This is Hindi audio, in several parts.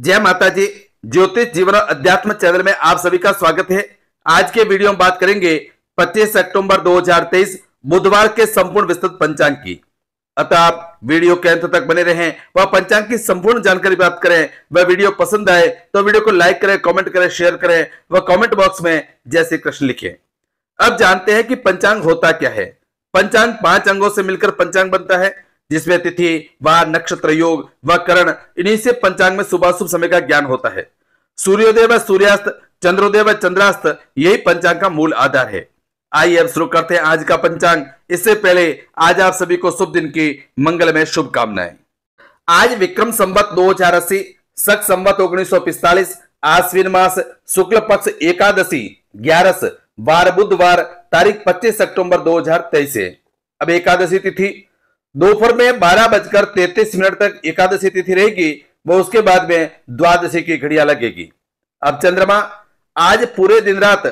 जय माता जी ज्योतिष जीवन और अध्यात्म चैनल में आप सभी का स्वागत है आज के वीडियो में बात करेंगे 25 सितंबर 2023 बुधवार के संपूर्ण विस्तृत पंचांग की अतः आप वीडियो के अंत तक बने रहें वह पंचांग की संपूर्ण जानकारी प्राप्त करें वह वीडियो पसंद आए तो वीडियो को लाइक करें कॉमेंट करें शेयर करें वह कॉमेंट बॉक्स में जय श्री कृष्ण लिखे अब जानते हैं कि पंचांग होता क्या है पंचांग पांच अंगों से मिलकर पंचांग बनता है जिसमें तिथि वार नक्षत्र योग व करण इन्हीं से पंचांग में सुबह शुभ समय का ज्ञान होता है सूर्योदय व सूर्यास्त चंद्रोदय व चंद्रास्त यही पंचांग का मूल आधार है आइए अब शुरू करते हैं आज का पंचांग इससे पहले आज आप सभी को शुभ दिन की मंगल में शुभकामनाएं आज विक्रम संबत दो हजार अस्सी सख संबत उन्नीस सौ पिस्तालीस आश्विन मास शुक्ल पक्ष एकादशी ग्यारस वार बुधवार तारीख 25 सितंबर 2023 है अब एकादशी तिथि दोपहर में बारह बजकर तैतीस मिनट तक एकादशी तिथि रहेगी वह उसके बाद में द्वादशी की घड़िया लगेगी अब चंद्रमा आज पूरे दिन रात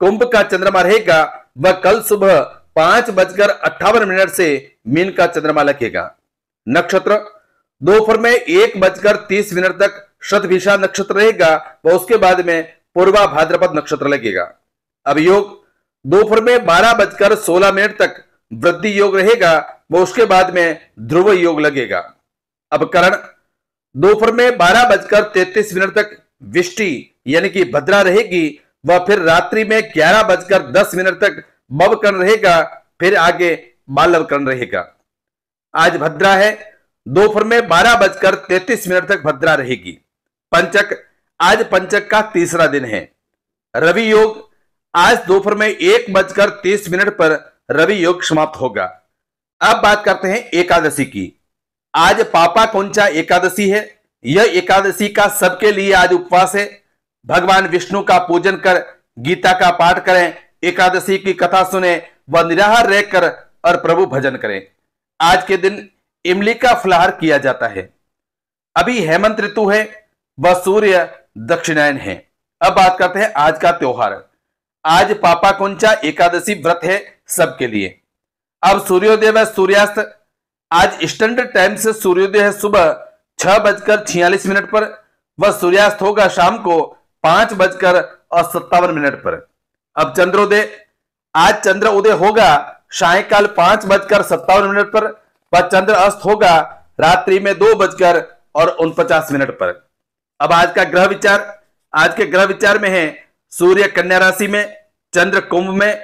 कुंभ का चंद्रमा रहेगा व कल सुबह पांच बजकर अट्ठावन मिनट से मीन का चंद्रमा लगेगा नक्षत्र दोपहर में एक बजकर तीस मिनट तक शतभिषा नक्षत्र रहेगा व उसके बाद में पूर्वा भाद्रपद नक्षत्र लगेगा अब योग दोपहर में बारह बजकर सोलह मिनट तक वृद्धि योग रहेगा वो उसके बाद में ध्रुव योग लगेगा अब करण दोपहर में बारह बजकर तैतीस मिनट तक विष्टि यानी कि भद्रा रहेगी व फिर रात्रि में ग्यारह बजकर दस मिनट तक कर्ण रहेगा फिर आगे कर्ण रहेगा आज भद्रा है दोपहर में बारह बजकर तैतीस मिनट तक भद्रा रहेगी पंचक आज पंचक का तीसरा दिन है रवि योग आज दोपहर में एक बजकर तीस मिनट पर रवि योग समाप्त होगा अब बात करते हैं एकादशी की आज पापा कुंचा एकादशी है यह एकादशी का सबके लिए आज उपवास है भगवान विष्णु का पूजन कर गीता का पाठ करें एकादशी की कथा सुने व निराहार रहकर और प्रभु भजन करें आज के दिन इमली का फलाहार किया जाता है अभी हेमंत ऋतु है व सूर्य दक्षिणायन है अब बात करते हैं आज का त्योहार आज पापा कुंचा एकादशी व्रत है सबके लिए अब सूर्योदय व सूर्यास्त आज स्टैंडर्ड टाइम से सूर्योदय है सुबह छह बजकर छियालीस मिनट पर व सूर्यास्त होगा शाम को पांच बजकर और सत्तावन मिनट पर अब चंद्रोदय आज चंद्र उदय होगा सायकाल पांच बजकर सत्तावन मिनट पर व चंद्र अस्त होगा रात्रि में दो बजकर और उनपचास मिनट पर अब आज का ग्रह विचार आज के ग्रह विचार में है सूर्य कन्या राशि में चंद्र कुंभ में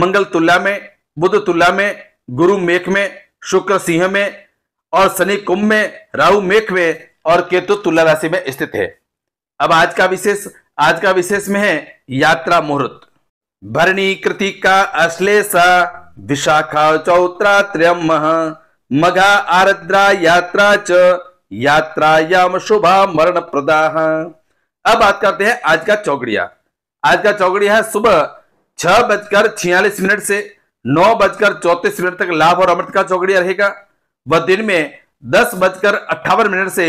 मंगल तुला में बुध तुला में गुरु मेघ में शुक्र सिंह में और शनि कुंभ में राहु मेघ में और केतु तुला राशि में स्थित है अब आज का विशेष आज का विशेष में है यात्रा मुहूर्त भरणी कृतिका अश्लेषा विशाखा चौत्रा त्र्यम मघा आरद्रा यात्रा च यात्रायाम शुभा मरण प्रदा अब बात करते हैं आज का चौकड़िया आज का चौकड़िया है सुबह छह बजकर छियालीस मिनट से नौ बजकर चौतीस मिनट तक लाभ और अमृत का चौकड़िया रहेगा वह दिन में दस बजकर अट्ठावन मिनट से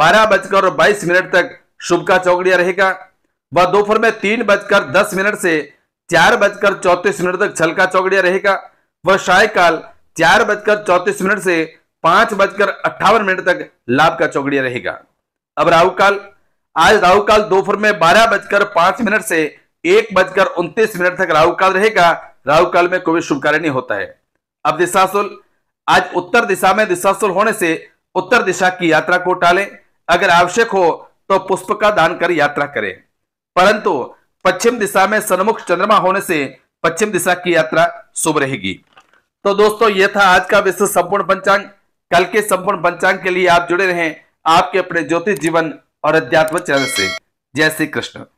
बारह बजकर बाईस मिनट तक शुभ का चौकड़िया रहेगा वह दोपहर में तीन बजकर दस मिनट से चार बजकर चौतीस मिनट तक छल का चौकड़िया रहेगा वह सायकाल चार बजकर चौतीस मिनट से पांच बजकर अट्ठावन मिनट तक लाभ का चौकड़िया रहेगा अब राहुकाल आज राहुकाल दोपहर में बारह बजकर पांच मिनट से एक बजकर उनतीस मिनट तक राहुकाल रहेगा राहु काल में कोई नहीं होता है अब दिशा आज उत्तर दिशा में दिशाशुल होने से उत्तर दिशा की यात्रा को टाले अगर आवश्यक हो तो पुष्प का दान कर यात्रा करें परंतु पश्चिम दिशा में सन्मुख चंद्रमा होने से पश्चिम दिशा की यात्रा शुभ रहेगी तो दोस्तों यह था आज का विश्व संपूर्ण पंचांग कल के संपूर्ण पंचांग के लिए आप जुड़े रहें आपके अपने ज्योतिष जीवन और अध्यात्म चैनल से जय श्री कृष्ण